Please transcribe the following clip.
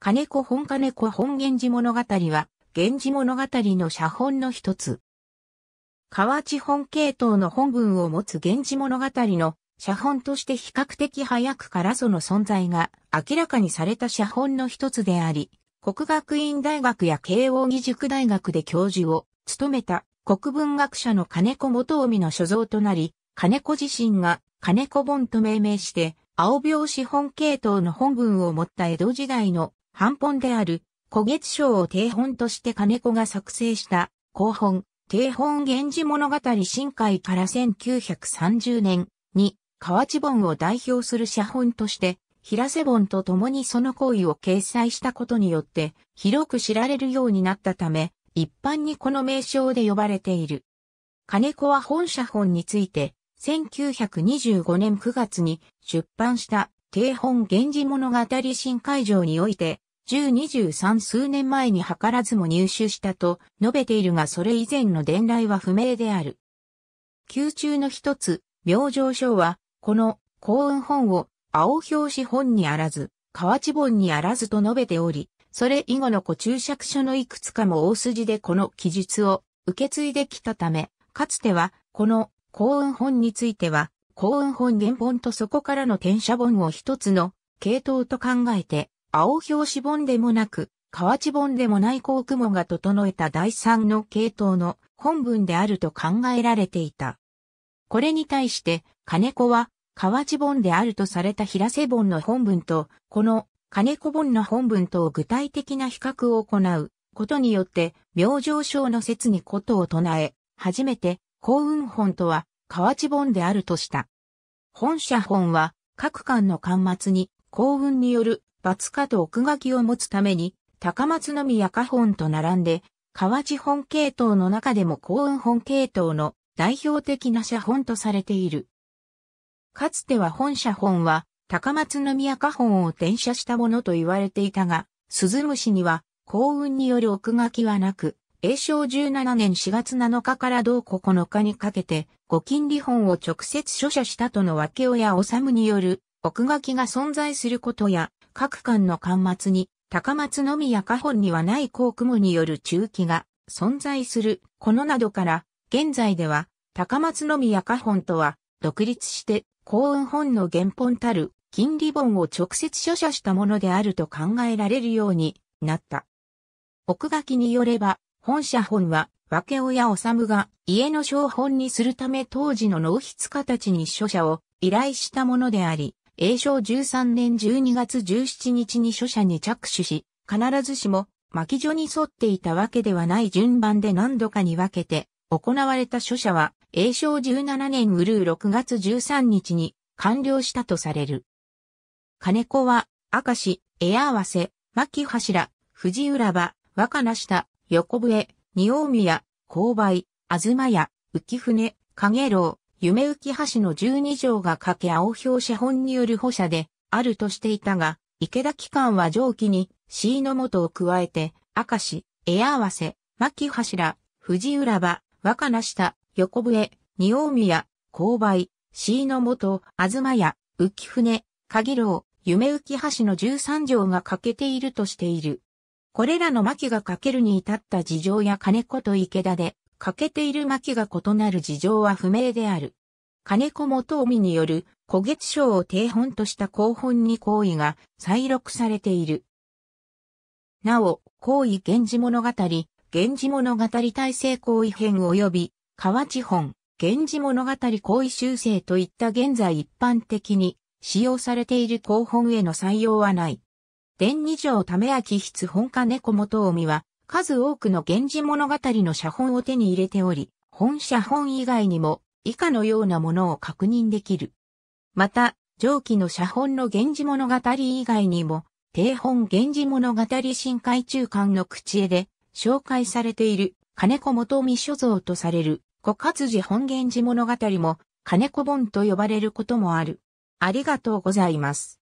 金子本金子本源氏物語は、源氏物語の写本の一つ。河内本系統の本文を持つ源氏物語の写本として比較的早くからその存在が明らかにされた写本の一つであり、国学院大学や慶応義塾大学で教授を務めた国文学者の金子元臣の所蔵となり、金子自身が金子本と命名して、青拍子本系統の本文を持った江戸時代の版本である、古月賞を定本として金子が作成した、後本、定本源氏物語新海から1930年に、河内本を代表する写本として、平瀬本と共にその行為を掲載したことによって、広く知られるようになったため、一般にこの名称で呼ばれている。金子は本写本について、1925年9月に出版した定本源氏物語新海場において、1023数年前に図らずも入手したと述べているがそれ以前の伝来は不明である。宮中の一つ、明星書は、この幸運本を青表紙本にあらず、河内本にあらずと述べており、それ以後の古注釈書のいくつかも大筋でこの記述を受け継いできたため、かつては、この幸運本については、幸運本原本とそこからの転写本を一つの系統と考えて、青表紙本でもなく、河内本でもない高雲が整えた第三の系統の本文であると考えられていた。これに対して、金子は、河内本であるとされた平瀬本の本文と、この金子本の本文とを具体的な比較を行うことによって、明星章の説にことを唱え、初めて、幸運本とは、河内本であるとした。本社本は、各巻の巻末に、幸運によるバツカと奥書きを持つために、高松宮家本と並んで、河内本系統の中でも幸運本系統の代表的な写本とされている。かつては本写本は、高松宮家本を転写したものと言われていたが、鈴虫には幸運による奥書きはなく、永正17年4月7日から同9日にかけて、五金利本を直接書写したとの分け親治による奥書きが存在することや、各巻の巻末に、高松のみや下本にはない高雲による中期が存在する、このなどから、現在では、高松のみや下本とは、独立して、幸運本の原本たる、金リボンを直接書写したものであると考えられるようになった。奥書きによれば、本社本は、分け親治が家の小本にするため当時の納筆ちに書写を依頼したものであり、永正13年12月17日に書写に着手し、必ずしも巻き所に沿っていたわけではない順番で何度かに分けて、行われた書写は、永正17年ウるー6月13日に完了したとされる。金子は、明石、江合わせ、牧柱、藤浦場、若菜下、横笛、仁王宮、勾配、東屋、浮舟、影楼、夢浮橋の十二条が掛け青表紙本による補写であるとしていたが、池田機関は上記に C の元を加えて、赤石、ア合わせ、牧柱、藤浦場、若名下、横笛、二大宮、勾配、C の元、東屋、浮船、鍵楼、夢浮橋の十三条が欠けているとしている。これらの牧が掛けるに至った事情や金子と池田で、欠けているきが異なる事情は不明である。金子元臣による古月賞を定本とした広本に行為が再録されている。なお、行為源氏物語、源氏物語大成行為編及び、河内本、源氏物語行為修正といった現在一般的に使用されている広本への採用はない。伝二条為明筆本金子元臣は、数多くの源氏物語の写本を手に入れており、本写本以外にも以下のようなものを確認できる。また、上記の写本の源氏物語以外にも、定本源氏物語深海中間の口絵で紹介されている金子元美所蔵とされる小活字本源氏物語も金子本と呼ばれることもある。ありがとうございます。